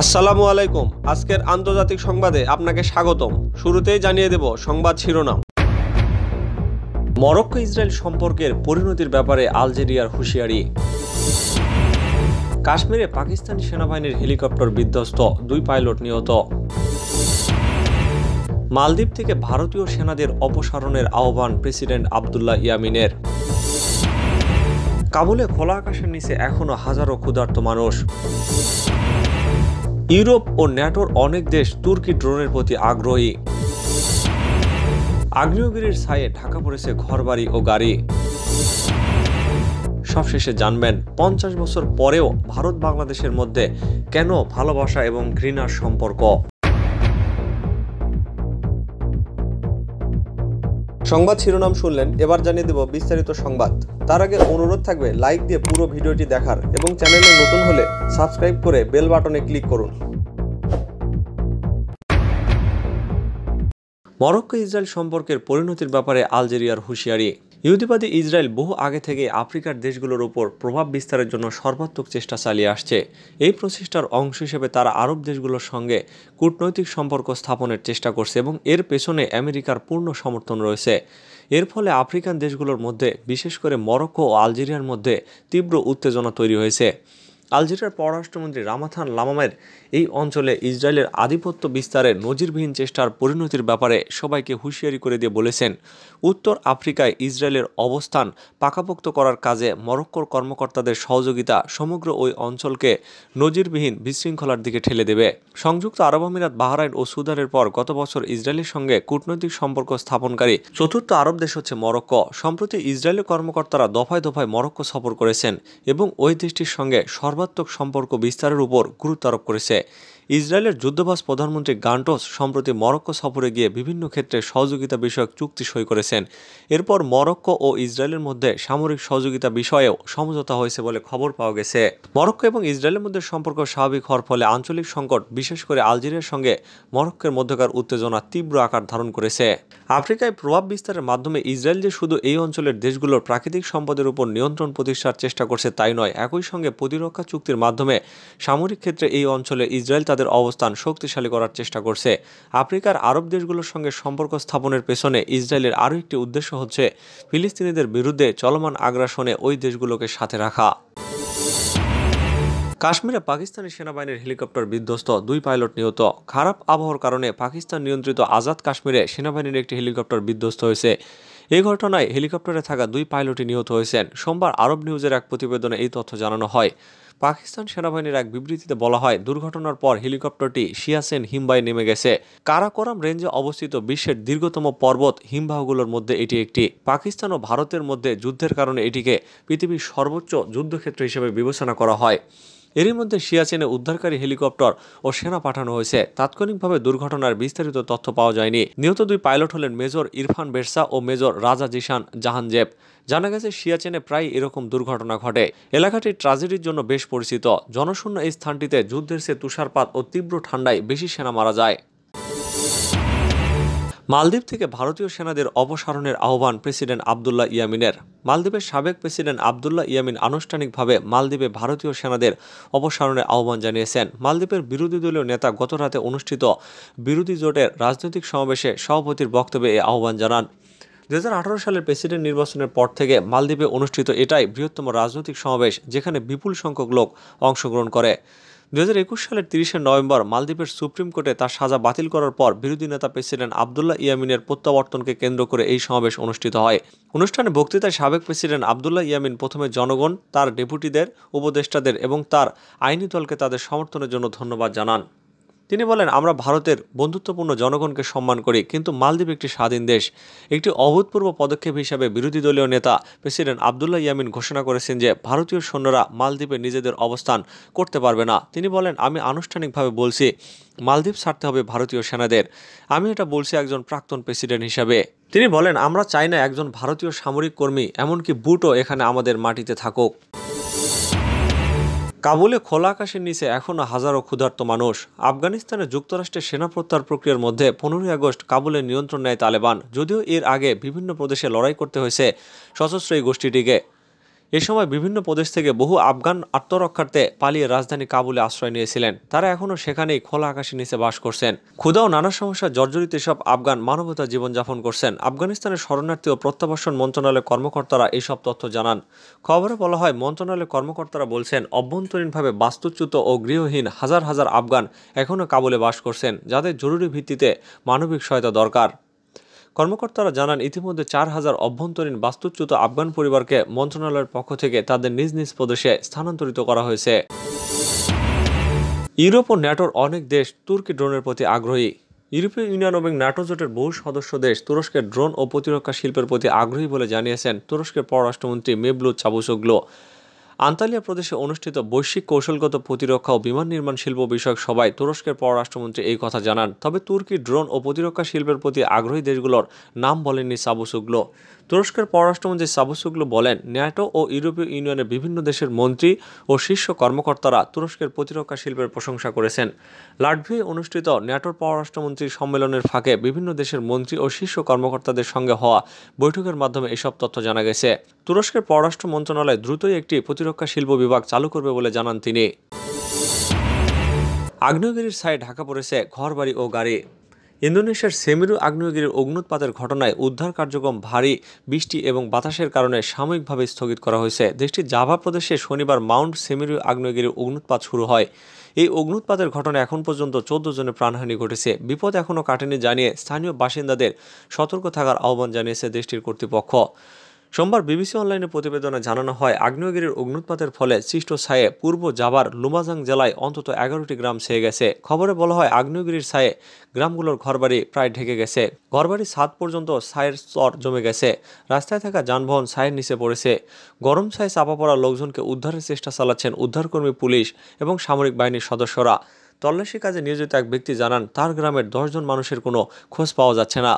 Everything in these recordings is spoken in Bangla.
আসসালামু আলাইকুম আজকের আন্তর্জাতিক সংবাদে আপনাকে স্বাগতম শুরুতেই জানিয়ে দেব সংবাদ শিরোনাম মরক্কো ইসরায়েল সম্পর্কের পরিণতির ব্যাপারে আলজেরিয়ার হুঁশিয়ারি কাশ্মীরে পাকিস্তান সেনাবাহিনীর হেলিকপ্টার বিধ্বস্ত দুই পাইলট নিহত মালদ্বীপ থেকে ভারতীয় সেনাদের অপসারণের আহ্বান প্রেসিডেন্ট আবদুল্লাহ ইয়ামিনের কাবুলে খোলা আকাশের নিচে এখনও হাজারো ক্ষুধার্ত মানুষ ইউরোপ ও ন্যাটোর অনেক দেশ তুর্কি ড্রোনের প্রতি আগ্রহী আগ্নেয়গিরির ছায়ে ঢাকা পড়েছে ঘরবাড়ি ও গাড়ি সবশেষে জানবেন পঞ্চাশ বছর পরেও ভারত বাংলাদেশের মধ্যে কেন ভালোবাসা এবং ঘৃণার সম্পর্ক সংবাদ শিরোনাম শুনলেন এবার জানিয়ে দেব বিস্তারিত সংবাদ তার আগে অনুরোধ থাকবে লাইক দিয়ে পুরো ভিডিওটি দেখার এবং চ্যানেলে নতুন হলে সাবস্ক্রাইব করে বেল বাটনে ক্লিক করুন মরক্কো ইসরায়েল সম্পর্কের পরিণতির ব্যাপারে আলজেরিয়ার হুঁশিয়ারি ইহুদিবাদী ইসরায়েল বহু আগে থেকে আফ্রিকার দেশগুলোর উপর প্রভাব বিস্তারের জন্য সর্বাত্মক চেষ্টা চালিয়ে আসছে এই প্রচেষ্টার অংশ হিসেবে তারা আরব দেশগুলোর সঙ্গে কূটনৈতিক সম্পর্ক স্থাপনের চেষ্টা করছে এবং এর পেছনে আমেরিকার পূর্ণ সমর্থন রয়েছে এর ফলে আফ্রিকান দেশগুলোর মধ্যে বিশেষ করে মরক্কো ও আলজেরিয়ার মধ্যে তীব্র উত্তেজনা তৈরি হয়েছে আলজেরিয়ার পররাষ্ট্রমন্ত্রী রামাথান লামামের এই অঞ্চলে ইসরায়েলের আধিপত্য বিস্তারে নজিরবিহীন চেষ্টার পরিণতির ব্যাপারে সবাইকে হুঁশিয়ারি করে দিয়ে বলেছেন উত্তর আফ্রিকায় ইসরায়েলের অবস্থান পাকাপোক্ত করার কাজে মরক্কোর কর্মকর্তাদের সহযোগিতা সমগ্র ওই অঞ্চলকে নজিরবিহীন বিশৃঙ্খলার দিকে ঠেলে দেবে সংযুক্ত আরব আমিরাত বাহরাইন ও সুদানের পর গত বছর ইসরায়েলের সঙ্গে কূটনৈতিক সম্পর্ক স্থাপনকারী চতুর্থ আরব দেশ হচ্ছে মরক্কো সম্প্রতি ইসরায়েলের কর্মকর্তারা দফায় দফায় মরক্কো সফর করেছেন এবং ওই দেশটির সঙ্গে সর্ব সর্বাত্মক সম্পর্ক বিস্তারের উপর গুরুত্ব আরোপ করেছে ইসরায়েলের যুদ্ধবাস প্রধানমন্ত্রী গান্টোস সম্প্রতি মরক্কো সফরে গিয়ে বিভিন্ন ক্ষেত্রে সহযোগিতা বিষয়ক চুক্তি সই করেছেন এরপর মরক্কো ও ইসরায়েলের মধ্যে সামরিক সহযোগিতা বিষয়েও সমঝোতা হয়েছে বলে খবর পাওয়া গেছে মরক্কো এবং ইসরায়েলের মধ্যে সম্পর্ক স্বাভাবিক হওয়ার ফলে আঞ্চলিক সংকট বিশেষ করে আলজেরিয়ার সঙ্গে মরক্কোর মধ্যকার উত্তেজনা তীব্র আকার ধারণ করেছে আফ্রিকায় প্রভাব বিস্তারের মাধ্যমে ইসরায়েল যে শুধু এই অঞ্চলের দেশগুলোর প্রাকৃতিক সম্পদের উপর নিয়ন্ত্রণ প্রতিষ্ঠার চেষ্টা করছে তাই নয় একই সঙ্গে প্রতিরক্ষা চুক্তির মাধ্যমে সামরিক ক্ষেত্রে এই অঞ্চলে ইসরায়েল তাদের তাদের অবস্থান শক্তিশালী করার চেষ্টা করছে আফ্রিকার আরব দেশগুলোর সঙ্গে সম্পর্ক স্থাপনের পেছনে ইসরায়েলের আরও একটি উদ্দেশ্য হচ্ছে ফিলিস্তিনিদের বিরুদ্ধে চলমান আগ্রাসনে ওই দেশগুলোকে সাথে রাখা কাশ্মীরে পাকিস্তানি সেনাবাহিনীর হেলিকপ্টার বিধ্বস্ত দুই পাইলট নিহত খারাপ আবহাওয়ার কারণে পাকিস্তান নিয়ন্ত্রিত আজাদ কাশ্মীরে সেনাবাহিনীর একটি হেলিকপ্টার বিধ্বস্ত হয়েছে এই ঘটনায় হেলিকপ্টারে থাকা দুই পাইলটই নিহত হয়েছেন সোমবার আরব নিউজের এক প্রতিবেদনে এই তথ্য জানানো হয় পাকিস্তান সেনাবাহিনীর এক বিবৃতিতে বলা হয় দুর্ঘটনার পর হেলিকপ্টারটি সিয়াসেন হিমবাই নেমে গেছে কারাকোরাম রেঞ্জে অবস্থিত বিশ্বের দীর্ঘতম পর্বত হিমবাহগুলোর মধ্যে এটি একটি পাকিস্তান ও ভারতের মধ্যে যুদ্ধের কারণে এটিকে পৃথিবীর সর্বোচ্চ যুদ্ধক্ষেত্র হিসেবে বিবেচনা করা হয় এরই মধ্যে সিয়াচেনে উদ্ধারকারী হেলিকপ্টার ও সেনা পাঠানো হয়েছে তাৎক্ষণিকভাবে দুর্ঘটনার বিস্তারিত তথ্য পাওয়া যায়নি নিহত দুই পাইলট হলেন মেজর ইরফান বেরসা ও মেজর রাজা জিশান জাহানজেব জানা গেছে সিয়াচেনে প্রায় এরকম দুর্ঘটনা ঘটে এলাকাটি ট্রাজেডির জন্য বেশ পরিচিত জনশূন্য এই স্থানটিতে যুদ্ধের চেয়ে তুষারপাত ও তীব্র ঠান্ডায় বেশি সেনা মারা যায় মালদ্বীপ থেকে ভারতীয় সেনাদের অপসারণের আহ্বান প্রেসিডেন্ট আবদুল্লাহ ইয়ামিনের মালদ্বীপের সাবেক প্রেসিডেন্ট আবদুল্লাহ ইয়ামিন আনুষ্ঠানিকভাবে মালদ্বীপে ভারতীয় সেনাদের অপসারণের আহ্বান জানিয়েছেন মালদ্বীপের বিরোধী দলীয় নেতা গতরাতে অনুষ্ঠিত বিরোধী জোটের রাজনৈতিক সমাবেশে সভাপতির বক্তব্যে এ আহ্বান জানান দু সালের প্রেসিডেন্ট নির্বাচনের পর থেকে মালদ্বীপে অনুষ্ঠিত এটাই বৃহত্তম রাজনৈতিক সমাবেশ যেখানে বিপুল সংখ্যক লোক অংশগ্রহণ করে দু সালের তিরিশে নভেম্বর মালদ্বীপের সুপ্রিম কোর্টে তার সাজা বাতিল করার পর বিরোধী নেতা প্রেসিডেন্ট আবদুল্লাহ ইয়ামিনের প্রত্যাবর্তনকে কেন্দ্র করে এই সমাবেশ অনুষ্ঠিত হয় অনুষ্ঠানে বক্তৃতায় সাবেক প্রেসিডেন্ট আবদুল্লাহ ইয়ামিন প্রথমে জনগণ তার ডেপুটিদের উপদেষ্টাদের এবং তার আইনি দলকে তাদের সমর্থনের জন্য ধন্যবাদ জানান তিনি বলেন আমরা ভারতের বন্ধুত্বপূর্ণ জনগণকে সম্মান করি কিন্তু মালদ্বীপ একটি স্বাধীন দেশ একটি অভূতপূর্ব পদক্ষেপ হিসাবে বিরোধী দলীয় নেতা প্রেসিডেন্ট আবদুল্লাহ ইয়ামিন ঘোষণা করেছেন যে ভারতীয় সৈন্যরা মালদ্বীপে নিজেদের অবস্থান করতে পারবে না তিনি বলেন আমি আনুষ্ঠানিকভাবে বলছি মালদ্বীপ ছাড়তে হবে ভারতীয় সেনাদের আমি এটা বলছি একজন প্রাক্তন প্রেসিডেন্ট হিসাবে তিনি বলেন আমরা চাই না একজন ভারতীয় সামরিক কর্মী এমনকি বুটও এখানে আমাদের মাটিতে থাকুক কাবুলে খোলা আকাশের নিচে এখনও হাজারো ক্ষুধার্ত মানুষ আফগানিস্তানে যুক্তরাষ্ট্রের সেনা প্রত্যাহার প্রক্রিয়ার মধ্যে পনেরোই আগস্ট কাবুলের নিয়ন্ত্রণ নেয় তালেবান যদিও এর আগে বিভিন্ন প্রদেশে লড়াই করতে হয়েছে সশস্ত্র এই গোষ্ঠীটিকে এ সময় বিভিন্ন প্রদেশ থেকে বহু আফগান আত্মরক্ষার্থে পালিয়ে রাজধানী কাবুলে আশ্রয় নিয়েছিলেন তারা এখনও সেখানেই খোলা আকাশের নিচে বাস করছেন ক্ষুদাও নানা সমস্যা জর্জরিত সব আফগান মানবতা জীবনযাপন করছেন আফগানিস্তানের শরণার্থী ও প্রত্যাবাসন মন্ত্রণালয়ের কর্মকর্তারা এইসব তথ্য জানান খবরে বলা হয় মন্ত্রণালয়ের কর্মকর্তারা বলছেন অভ্যন্তরীণভাবে বাস্তুচ্যুত ও গৃহহীন হাজার হাজার আফগান এখনও কাবুলে বাস করছেন যাদের জরুরি ভিত্তিতে মানবিক সহায়তা দরকার কর্মকর্তারা জানান ইতিমধ্যে চার হাজার অভ্যন্তরীণ বাস্তুচ্যুত আফগান পরিবারকে মন্ত্রণালয়ের পক্ষ থেকে তাদের নিজ নিজ প্রদেশে স্থানান্তরিত করা হয়েছে ইউরোপ ও ন্যাটোর অনেক দেশ তুর্কি ড্রোনের প্রতি আগ্রহী ইউরোপীয় ইউনিয়ন এবং ন্যাটো জোটের বহু সদস্য দেশ তুরস্কের ড্রোন ও প্রতিরক্ষা শিল্পের প্রতি আগ্রহী বলে জানিয়েছেন তুরস্কের পররাষ্ট্রমন্ত্রী মেবলু চাবুসোগ্লো আন্তালিয়া প্রদেশে অনুষ্ঠিত বৈশ্বিক কৌশলগত প্রতিরক্ষা ও বিমান নির্মাণ শিল্প বিষয়ক সভায় তুরস্কের পররাষ্ট্রমন্ত্রী এই কথা জানান তবে তুর্কি ড্রোন ও প্রতিরক্ষা শিল্পের প্রতি আগ্রহী দেশগুলোর নাম বলেননি সাবুসুগলো তুরস্কের পররাষ্ট্রমন্ত্রী সাবুসুগলু বলেন ন্যাটো ও ইউরোপীয় ইউনিয়নের বিভিন্ন দেশের মন্ত্রী ও শীর্ষ কর্মকর্তারা তুরস্কের প্রতিরক্ষা শিল্পের প্রশংসা করেছেন লাটভি অনুষ্ঠিত ন্যাটোর পররাষ্ট্রমন্ত্রী সম্মেলনের ফাঁকে বিভিন্ন দেশের মন্ত্রী ও শীর্ষ কর্মকর্তাদের সঙ্গে হওয়া বৈঠকের মাধ্যমে এসব তথ্য জানা গেছে তুরস্কের পররাষ্ট্র মন্ত্রণালয় দ্রুতই একটি প্রতিরক্ষা শিল্প বিভাগ চালু করবে বলে জানান তিনি আগ্নেয়গিরির ছায় ঢাকা পড়েছে ঘরবাড়ি ও গাড়ি ইন্দোনেশিয়ার সেমিরু আগ্নেয়গিরির অগ্নুৎপাতের ঘটনায় উদ্ধার কার্যক্রম ভারী বৃষ্টি এবং বাতাসের কারণে সাময়িকভাবে স্থগিত করা হয়েছে দেশটির জাভা প্রদেশে শনিবার মাউন্ট সেমিরু আগ্নেয়গিরির অগ্নুৎপাত শুরু হয় এই অগ্নুৎপাতের ঘটনায় এখন পর্যন্ত চোদ্দ জনের প্রাণহানি ঘটেছে বিপদ এখনও কাটেনি জানিয়ে স্থানীয় বাসিন্দাদের সতর্ক থাকার আহ্বান জানিয়েছে দেশটির কর্তৃপক্ষ সোমবার বিবিসি অনলাইনে প্রতিবেদনে জানানো হয় আগ্নেয়গিরির অগ্নুৎপাতের ফলে সৃষ্ট ছায়ে পূর্ব জাভার লুমাজাং জেলায় অন্তত এগারোটি গ্রাম ছেয়ে গেছে খবরে বলা হয় আগ্নেয়গিরির ছায়ে গ্রামগুলোর ঘরবাড়ি প্রায় ঢেকে গেছে ঘরবাড়ির সাত পর্যন্ত ছায়ের চর জমে গেছে রাস্তায় থাকা যানবাহন ছায়ের নিচে পড়েছে গরম ছায়ে চাপা পড়া লোকজনকে উদ্ধারের চেষ্টা চালাচ্ছেন উদ্ধারকর্মী পুলিশ এবং সামরিক বাহিনীর সদস্যরা তল্লাশি কাজে নিয়োজিত এক ব্যক্তি জানান তার গ্রামের দশজন মানুষের কোনো খোঁজ পাওয়া যাচ্ছে না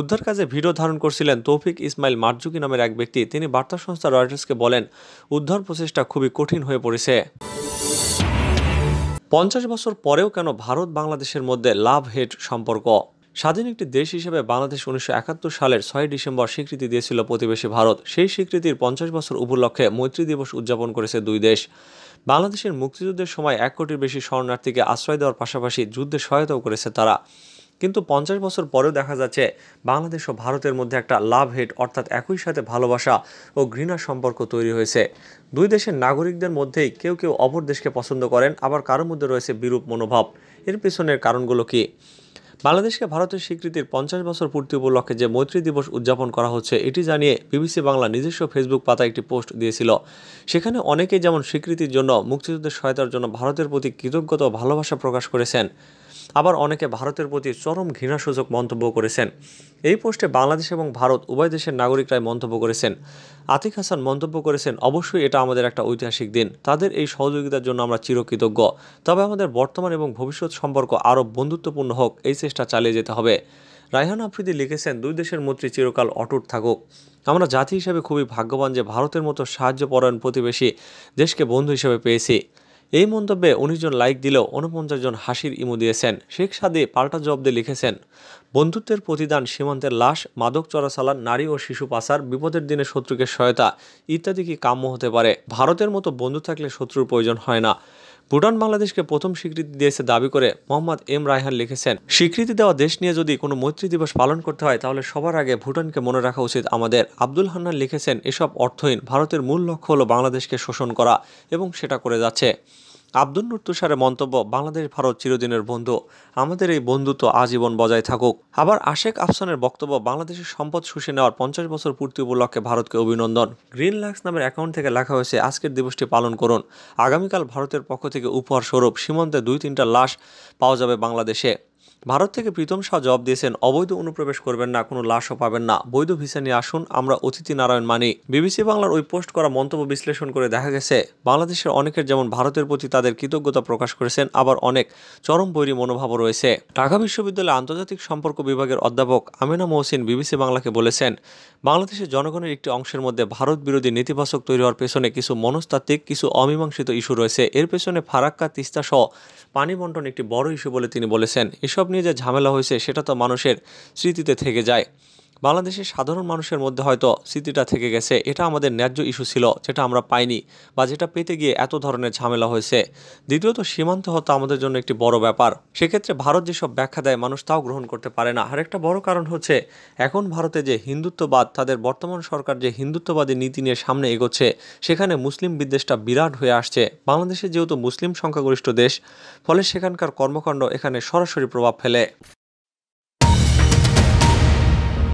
উদ্ধার কাজে ভিডিও ধারণ করছিলেন তৌফিক ইসমাইল মার্জুকি নামের এক ব্যক্তি তিনি বার্তা সংস্থা রয়টার্সকে বলেন উদ্ধার প্রচেষ্টা খুবই কঠিন হয়ে পড়েছে পঞ্চাশ বছর পরেও কেন ভারত বাংলাদেশের মধ্যে লাভ হেড সম্পর্ক স্বাধীন একটি দেশ হিসেবে বাংলাদেশ উনিশশো সালের ছয় ডিসেম্বর স্বীকৃতি দিয়েছিল প্রতিবেশী ভারত সেই স্বীকৃতির পঞ্চাশ বছর উপলক্ষে মৈত্রী দিবস উদযাপন করেছে দুই দেশ বাংলাদেশের মুক্তিযুদ্ধের সময় এক কোটির বেশি শরণার্থীকে আশ্রয় দেওয়ার পাশাপাশি যুদ্ধে সহায়তাও করেছে তারা কিন্তু পঞ্চাশ বছর পরেও দেখা যাচ্ছে বাংলাদেশ ও ভারতের মধ্যে একটা লাভ হেট অর্থাৎ একই সাথে ভালোবাসা ও ঘৃণা সম্পর্ক তৈরি হয়েছে দুই দেশের নাগরিকদের মধ্যেই কেউ কেউ অপর দেশকে পছন্দ করেন আবার কারোর মধ্যে রয়েছে বিরূপ মনোভাব এর পেছনের কারণগুলো কী বাংলাদেশকে ভারতের স্বীকৃতির পঞ্চাশ বছর পূর্তি উপলক্ষে যে মৈত্রী দিবস উদযাপন করা হচ্ছে এটি জানিয়ে বিবিসি বাংলা নিজস্ব ফেসবুক পাতায় একটি পোস্ট দিয়েছিল সেখানে অনেকেই যেমন স্বীকৃতির জন্য মুক্তিযুদ্ধের সহায়তার জন্য ভারতের প্রতি কৃতজ্ঞতা ও ভালোবাসা প্রকাশ করেছেন আবার অনেকে ভারতের প্রতি চরম ঘৃণাসূচক মন্তব্য করেছেন এই পোস্টে বাংলাদেশ এবং ভারত উভয় দেশের নাগরিকরাই মন্তব্য করেছেন আতিক হাসান মন্তব্য করেছেন অবশ্যই এটা আমাদের একটা ঐতিহাসিক দিন তাদের এই সহযোগিতার জন্য আমরা চিরকৃতজ্ঞ তবে আমাদের বর্তমান এবং ভবিষ্যৎ সম্পর্ক আরও বন্ধুত্বপূর্ণ হোক এই চেষ্টা চালিয়ে যেতে হবে রায়হান আফ্রিদি লিখেছেন দুই দেশের মন্ত্রী চিরকাল অটুট থাকুক আমরা জাতি হিসেবে খুবই ভাগ্যবান যে ভারতের মতো সাহায্যপরায়ণ প্রতিবেশী দেশকে বন্ধু হিসেবে পেয়েছি এই মন্তব্যে উনিশ জন লাইক দিলেও উনপঞ্চাশ জন হাসির ইমু দিয়েছেন শেখ সাদে পাল্টা দিয়ে লিখেছেন বন্ধুত্বের প্রতিদান সীমান্তের লাশ মাদক চরাচালান নারী ও শিশু পাচার বিপদের দিনে শত্রুকে সহায়তা ইত্যাদি কি কাম্য হতে পারে ভারতের মতো বন্ধু থাকলে শত্রুর প্রয়োজন হয় না ভুটান বাংলাদেশকে প্রথম স্বীকৃতি দিয়েছে দাবি করে মোহাম্মদ এম রায়হান লিখেছেন স্বীকৃতি দেওয়া দেশ নিয়ে যদি কোনো মৈত্রী দিবস পালন করতে হয় তাহলে সবার আগে ভুটানকে মনে রাখা উচিত আমাদের আব্দুল হান্নান লিখেছেন এসব অর্থহীন ভারতের মূল লক্ষ্য হল বাংলাদেশকে শোষণ করা এবং সেটা করে যাচ্ছে আব্দুল নুর তুষারের মন্তব্য বাংলাদেশ ভারত চিরদিনের বন্ধু আমাদের এই বন্ধুত্ব আজীবন বজায় থাকুক আবার আশেখ আফসানের বক্তব্য বাংলাদেশের সম্পদ শুষে নেওয়ার পঞ্চাশ বছর পূর্তি উপলক্ষে ভারতকে অভিনন্দন গ্রিন লাক্স নামের অ্যাকাউন্ট থেকে লেখা হয়েছে আজকের দিবসটি পালন করুন আগামীকাল ভারতের পক্ষ থেকে উপহার স্বরূপ সীমান্তে দুই তিনটা লাশ পাওয়া যাবে বাংলাদেশে ভারত থেকে প্রীতম শাহ জবাব দিয়েছেন অবৈধ অনুপ্রবেশ করবেন না কোনো লাশও পাবেন না বৈধ ভিসা নিয়ে আসুন আমরা অতিথি নারায়ণ মানি বিবিসি বাংলার ওই পোস্ট করা মন্তব্য বিশ্লেষণ করে দেখা গেছে বাংলাদেশের অনেকের যেমন ভারতের প্রতি তাদের কৃতজ্ঞতা প্রকাশ করেছেন আবার অনেক চরম বৈরী মনোভাবও রয়েছে ঢাকা বিশ্ববিদ্যালয়ে আন্তর্জাতিক সম্পর্ক বিভাগের অধ্যাপক আমিনা মহসিন বিবিসি বাংলাকে বলেছেন বাংলাদেশের জনগণের একটি অংশের মধ্যে ভারত বিরোধী নেতিবাচক তৈরি হওয়ার পেছনে কিছু মনস্তাত্ত্বিক কিছু অমীমাংসিত ইস্যু রয়েছে এর পেছনে ফারাক্কা তিস্তা সহ পানি বন্টন একটি বড় ইস্যু বলে তিনি বলেছেন এসব নিয়ে যে ঝামেলা হয়েছে সেটা তো মানুষের স্মৃতিতে থেকে যায় বাংলাদেশের সাধারণ মানুষের মধ্যে হয়তো স্মৃতিটা থেকে গেছে এটা আমাদের ন্যায্য ইস্যু ছিল যেটা আমরা পাইনি বা যেটা পেতে গিয়ে এত ধরনের ঝামেলা হয়েছে দ্বিতীয়ত সীমান্ত হত আমাদের জন্য একটি বড় ব্যাপার সেক্ষেত্রে ভারত যেসব ব্যাখ্যা দেয় মানুষ তাও গ্রহণ করতে পারে না আর একটা বড় কারণ হচ্ছে এখন ভারতে যে হিন্দুত্ববাদ তাদের বর্তমান সরকার যে হিন্দুত্ববাদী নীতি নিয়ে সামনে এগোচ্ছে সেখানে মুসলিম বিদ্বেষটা বিরাট হয়ে আসছে বাংলাদেশে যেহেতু মুসলিম সংখ্যাগরিষ্ঠ দেশ ফলে সেখানকার কর্মকাণ্ড এখানে সরাসরি প্রভাব ফেলে